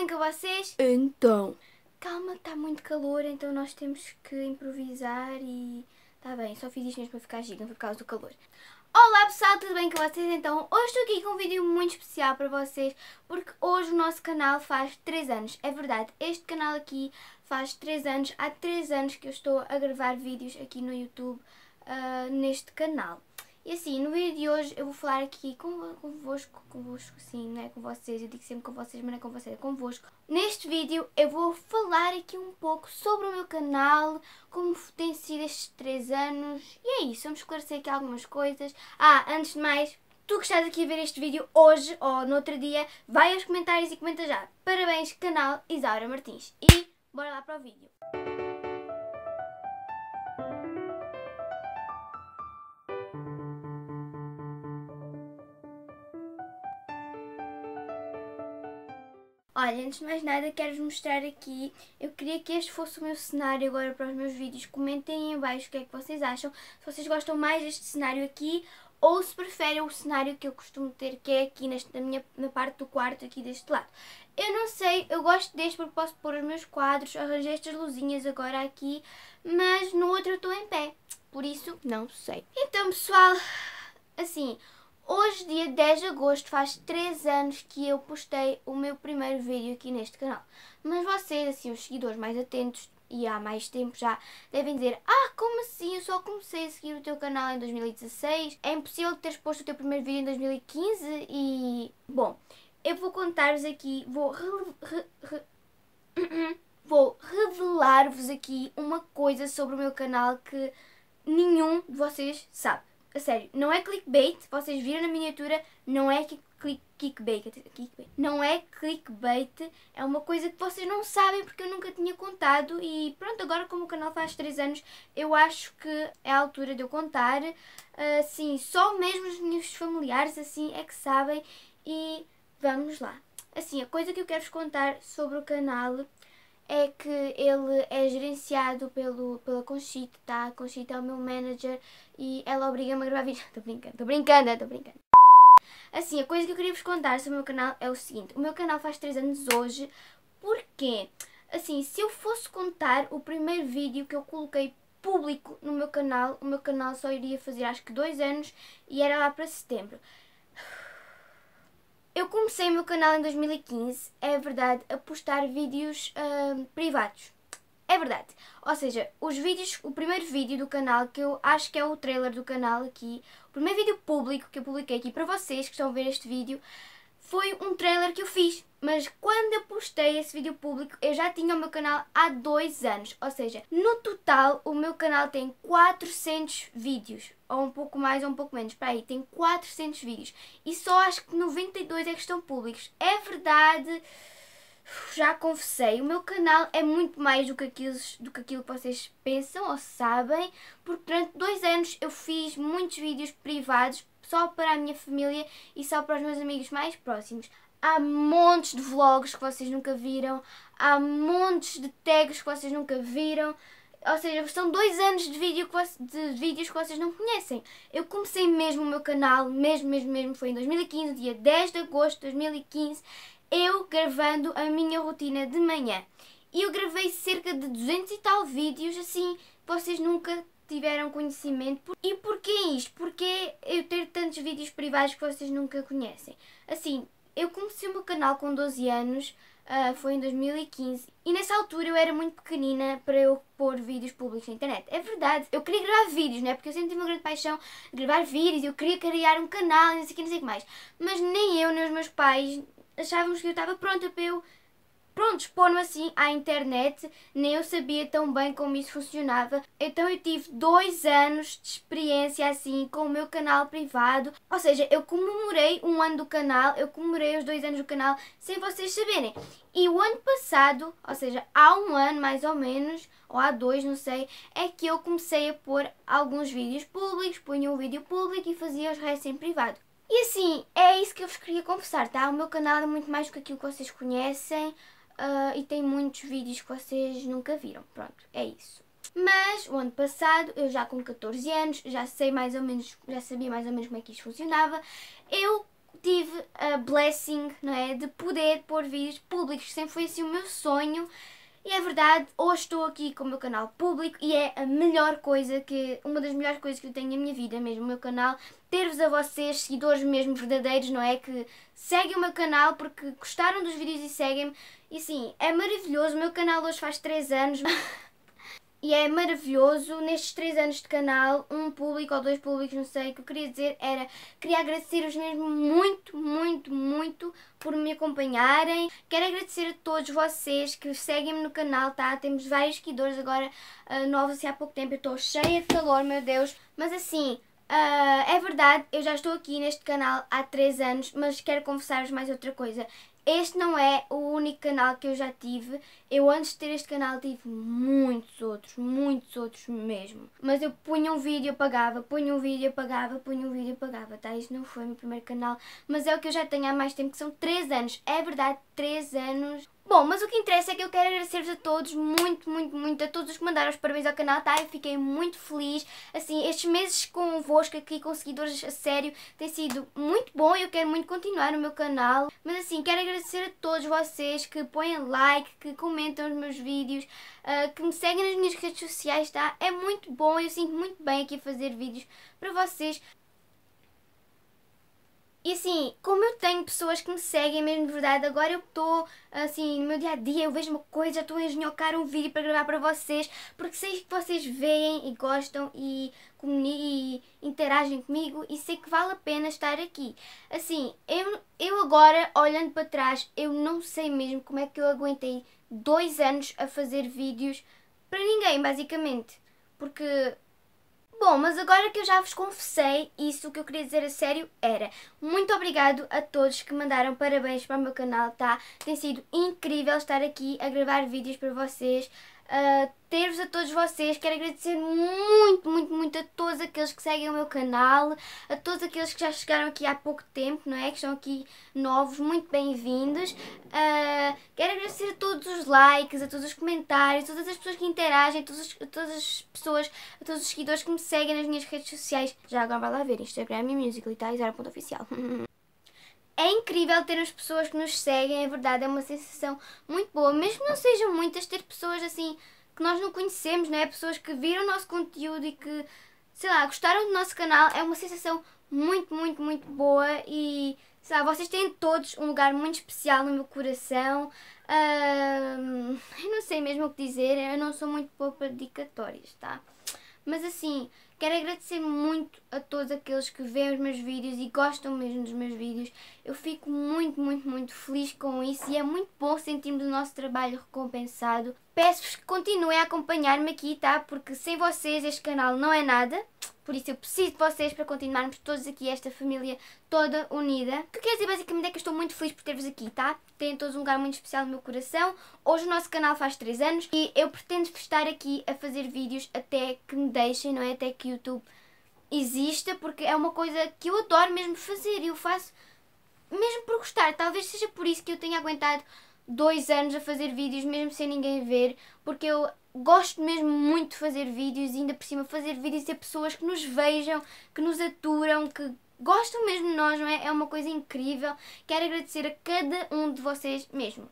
bem com vocês? Então. Calma, está muito calor, então nós temos que improvisar e... Está bem, só fiz isto mesmo para ficar giga por causa do calor. Olá pessoal, tudo bem com vocês? Então, hoje estou aqui com um vídeo muito especial para vocês porque hoje o nosso canal faz 3 anos. É verdade, este canal aqui faz 3 anos. Há 3 anos que eu estou a gravar vídeos aqui no YouTube uh, neste canal. E assim, no vídeo de hoje eu vou falar aqui com, convosco, convosco sim, não é com vocês, eu digo sempre com vocês, mas não é com vocês, é convosco. Neste vídeo eu vou falar aqui um pouco sobre o meu canal, como tem sido estes 3 anos, e é isso, vamos esclarecer aqui algumas coisas. Ah, antes de mais, tu que estás aqui a ver este vídeo hoje ou no outro dia, vai aos comentários e comenta já. Parabéns, canal Isaura Martins. E bora lá para o vídeo. Olha, antes de mais nada quero vos mostrar aqui, eu queria que este fosse o meu cenário agora para os meus vídeos, comentem aí embaixo o que é que vocês acham, se vocês gostam mais deste cenário aqui ou se preferem o cenário que eu costumo ter, que é aqui nesta, na, minha, na parte do quarto, aqui deste lado. Eu não sei, eu gosto deste porque posso pôr os meus quadros, arranjei estas luzinhas agora aqui, mas no outro eu estou em pé, por isso não sei. Então pessoal, assim, Hoje, dia 10 de agosto, faz 3 anos que eu postei o meu primeiro vídeo aqui neste canal. Mas vocês, assim, os seguidores mais atentos e há mais tempo já, devem dizer Ah, como assim? Eu só comecei a seguir o teu canal em 2016. É impossível teres posto o teu primeiro vídeo em 2015 e... Bom, eu vou contar-vos aqui, vou... Re, re, re, vou revelar-vos aqui uma coisa sobre o meu canal que nenhum de vocês sabe a sério, não é clickbait, vocês viram na miniatura, não é clickbait, clickbait, não é clickbait, é uma coisa que vocês não sabem porque eu nunca tinha contado e pronto, agora como o canal faz 3 anos, eu acho que é a altura de eu contar, assim, só mesmo os meus familiares, assim, é que sabem e vamos lá. Assim, a coisa que eu quero vos contar sobre o canal é que ele é gerenciado pelo, pela Conchita, tá? A Conchita é o meu manager e ela obriga-me a gravar vídeos. Estou brincando, estou brincando, estou brincando. Assim, a coisa que eu queria vos contar sobre o meu canal é o seguinte. O meu canal faz 3 anos hoje. Porquê? Assim, se eu fosse contar o primeiro vídeo que eu coloquei público no meu canal, o meu canal só iria fazer acho que 2 anos e era lá para setembro. Eu comecei meu canal em 2015, é verdade, a postar vídeos uh, privados. É verdade. Ou seja, os vídeos, o primeiro vídeo do canal, que eu acho que é o trailer do canal aqui, o primeiro vídeo público que eu publiquei aqui para vocês que estão a ver este vídeo, foi um trailer que eu fiz. Mas quando eu postei esse vídeo público, eu já tinha o meu canal há dois anos. Ou seja, no total, o meu canal tem 400 vídeos. Ou um pouco mais ou um pouco menos. Para aí, tem 400 vídeos. E só acho que 92 é que estão públicos. É verdade já confessei, o meu canal é muito mais do que, aquilo, do que aquilo que vocês pensam ou sabem, porque durante dois anos eu fiz muitos vídeos privados só para a minha família e só para os meus amigos mais próximos. Há montes de vlogs que vocês nunca viram, há montes de tags que vocês nunca viram. Ou seja, são dois anos de, vídeo que de vídeos que vocês não conhecem. Eu comecei mesmo o meu canal, mesmo, mesmo, mesmo, foi em 2015, dia 10 de agosto de 2015, eu gravando a minha rotina de manhã. E eu gravei cerca de 200 e tal vídeos, assim, vocês nunca tiveram conhecimento. E porquê isto? Porquê eu ter tantos vídeos privados que vocês nunca conhecem? Assim, eu comecei o meu canal com 12 anos, uh, foi em 2015, e nessa altura eu era muito pequenina para eu pôr vídeos públicos na internet. É verdade, eu queria gravar vídeos, né? Porque eu sempre tive uma grande paixão de gravar vídeos, eu queria criar um canal, não sei o que, não sei o que mais. Mas nem eu, nem os meus pais achávamos que eu estava pronta para eu Pronto, expor-me assim à internet, nem eu sabia tão bem como isso funcionava. Então eu tive dois anos de experiência assim com o meu canal privado. Ou seja, eu comemorei um ano do canal, eu comemorei os dois anos do canal sem vocês saberem. E o ano passado, ou seja, há um ano mais ou menos, ou há dois, não sei, é que eu comecei a pôr alguns vídeos públicos, punha um vídeo público e fazia os restos em privado. E assim, é isso que eu vos queria confessar, tá? O meu canal é muito mais do que aquilo que vocês conhecem uh, e tem muitos vídeos que vocês nunca viram. Pronto, é isso. Mas o ano passado, eu já com 14 anos, já sei mais ou menos, já sabia mais ou menos como é que isto funcionava, eu tive a blessing, não é, de poder pôr vídeos públicos, sempre foi assim o meu sonho. E é verdade, hoje estou aqui com o meu canal público e é a melhor coisa que, uma das melhores coisas que eu tenho na minha vida mesmo, o meu canal ter-vos a vocês, seguidores mesmo verdadeiros, não é? Que seguem o meu canal porque gostaram dos vídeos e seguem-me. E sim, é maravilhoso. O meu canal hoje faz 3 anos. e é maravilhoso, nestes 3 anos de canal, um público ou dois públicos, não sei, o que eu queria dizer era, queria agradecer-vos mesmo muito, muito, muito por me acompanharem. Quero agradecer a todos vocês que seguem-me no canal, tá? Temos vários seguidores agora uh, novos e há pouco tempo, eu estou cheia de calor, meu Deus. Mas assim, Uh, é verdade, eu já estou aqui neste canal há 3 anos, mas quero confessar-vos mais outra coisa. Este não é o único canal que eu já tive. Eu antes de ter este canal tive muitos outros, muitos outros mesmo. Mas eu punha um vídeo, apagava, punha um vídeo, apagava, punha um vídeo, apagava, tá? Isto não foi o meu primeiro canal, mas é o que eu já tenho há mais tempo, que são 3 anos. É verdade, 3 anos. Bom, mas o que interessa é que eu quero agradecer-vos a todos, muito, muito, muito, a todos os que mandaram os parabéns ao canal, tá? Eu fiquei muito feliz, assim, estes meses convosco aqui, com seguidores a sério, tem sido muito bom e eu quero muito continuar no meu canal. Mas assim, quero agradecer a todos vocês que põem like, que comentam os meus vídeos, uh, que me seguem nas minhas redes sociais, tá? É muito bom, eu sinto muito bem aqui a fazer vídeos para vocês. E assim, como eu tenho pessoas que me seguem mesmo de verdade, agora eu estou assim no meu dia a dia, eu vejo uma coisa, estou a engenhocar um vídeo para gravar para vocês, porque sei que vocês veem e gostam e, e interagem comigo e sei que vale a pena estar aqui. Assim, eu, eu agora, olhando para trás, eu não sei mesmo como é que eu aguentei dois anos a fazer vídeos para ninguém, basicamente. Porque Bom, mas agora que eu já vos confessei isso, que eu queria dizer a sério era muito obrigado a todos que mandaram parabéns para o meu canal, tá? Tem sido incrível estar aqui a gravar vídeos para vocês uh, ter-vos a todos vocês. Quero agradecer muito, muito, muito a todos aqueles que seguem o meu canal, a todos aqueles que já chegaram aqui há pouco tempo, não é? Que estão aqui novos, muito bem-vindos. Uh, quero agradecer a todos os likes, a todos os comentários, todas as pessoas que interagem, todas, todas as pessoas, a todos os seguidores que me seguem nas minhas redes sociais. Já agora vai lá ver Instagram e Musical.ly, tá? oficial. É incrível ter as pessoas que nos seguem, é verdade, é uma sensação muito boa, mesmo que não sejam muitas, ter pessoas assim que nós não conhecemos, não é? Pessoas que viram o nosso conteúdo e que, sei lá, gostaram do nosso canal, é uma sensação muito, muito, muito boa e, sei lá, vocês têm todos um lugar muito especial no meu coração. Uh, eu não sei mesmo o que dizer, eu não sou muito boa para dedicatórias, tá? Mas assim, Quero agradecer muito a todos aqueles que veem os meus vídeos e gostam mesmo dos meus vídeos. Eu fico muito, muito, muito feliz com isso e é muito bom sentirmos o nosso trabalho recompensado. Peço-vos que continuem a acompanhar-me aqui, tá? Porque sem vocês este canal não é nada. Por isso eu preciso de vocês para continuarmos todos aqui, esta família toda unida. O que quer dizer basicamente é que eu estou muito feliz por ter-vos aqui, tá? Têm todos um lugar muito especial no meu coração. Hoje o nosso canal faz 3 anos e eu pretendo estar aqui a fazer vídeos até que me deixem, não é? Até que o YouTube exista, porque é uma coisa que eu adoro mesmo fazer e eu faço mesmo por gostar. Talvez seja por isso que eu tenha aguentado dois anos a fazer vídeos mesmo sem ninguém ver, porque eu gosto mesmo muito de fazer vídeos e ainda por cima fazer vídeos e pessoas que nos vejam, que nos aturam, que gostam mesmo de nós, não é? É uma coisa incrível. Quero agradecer a cada um de vocês mesmo.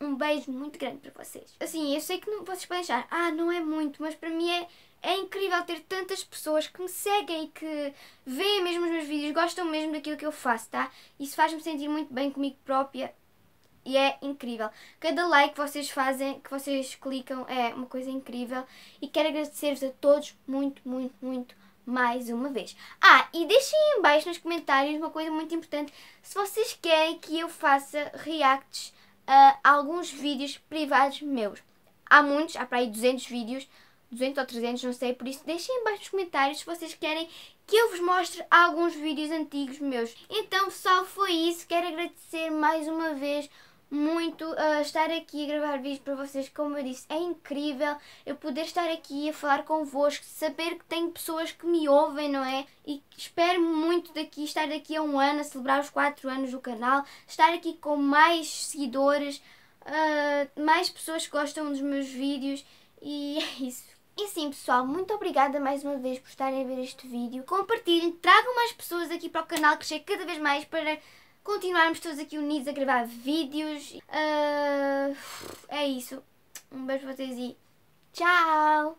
Um beijo muito grande para vocês. Assim, eu sei que não, vocês podem achar, ah, não é muito, mas para mim é, é incrível ter tantas pessoas que me seguem e que veem mesmo os meus vídeos, gostam mesmo daquilo que eu faço, tá? Isso faz-me sentir muito bem comigo própria e é incrível. Cada like que vocês fazem, que vocês clicam, é uma coisa incrível. E quero agradecer-vos a todos muito, muito, muito mais uma vez. Ah, e deixem aí em baixo nos comentários uma coisa muito importante. Se vocês querem que eu faça reacts a alguns vídeos privados meus. Há muitos, há para aí 200 vídeos, 200 ou 300, não sei. Por isso, deixem em baixo nos comentários se vocês querem que eu vos mostre alguns vídeos antigos meus. Então, pessoal, foi isso. Quero agradecer mais uma vez muito uh, estar aqui a gravar vídeos para vocês, como eu disse, é incrível eu poder estar aqui a falar convosco, saber que tem pessoas que me ouvem, não é? E espero muito daqui, estar daqui a um ano a celebrar os 4 anos do canal, estar aqui com mais seguidores, uh, mais pessoas que gostam dos meus vídeos e é isso. E sim, pessoal, muito obrigada mais uma vez por estarem a ver este vídeo. Compartilhem, tragam mais pessoas aqui para o canal crescer cada vez mais para continuarmos todos aqui unidos a gravar vídeos. Uh, é isso. Um beijo para vocês e tchau!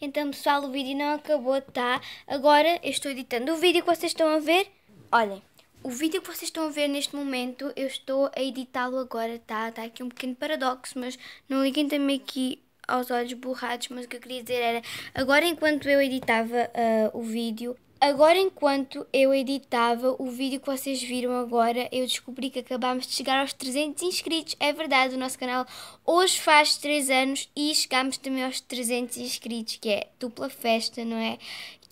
Então pessoal, o vídeo não acabou, tá? Agora eu estou editando o vídeo que vocês estão a ver. Olhem, o vídeo que vocês estão a ver neste momento, eu estou a editá-lo agora, tá? Está aqui um pequeno paradoxo, mas não liguem também aqui aos olhos borrados, mas o que eu queria dizer era, agora enquanto eu editava uh, o vídeo, Agora, enquanto eu editava o vídeo que vocês viram agora, eu descobri que acabámos de chegar aos 300 inscritos. É verdade, o nosso canal hoje faz 3 anos e chegámos também aos 300 inscritos, que é dupla festa, não é?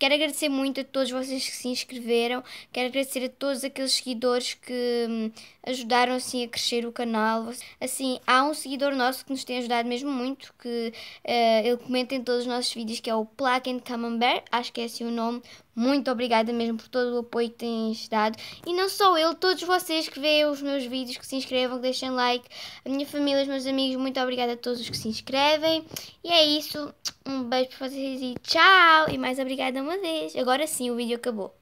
Quero agradecer muito a todos vocês que se inscreveram, quero agradecer a todos aqueles seguidores que hum, ajudaram assim a crescer o canal. Assim, há um seguidor nosso que nos tem ajudado mesmo muito, que uh, eh, ele comenta em todos os nossos vídeos, que é o Plaque and Camembert, acho que é assim o nome, muito muito obrigada mesmo por todo o apoio que tens dado. E não só eu todos vocês que veem os meus vídeos, que se inscrevam, que deixem like. A minha família, os meus amigos, muito obrigada a todos os que se inscrevem. E é isso. Um beijo para vocês e tchau. E mais obrigada uma vez. Agora sim, o vídeo acabou.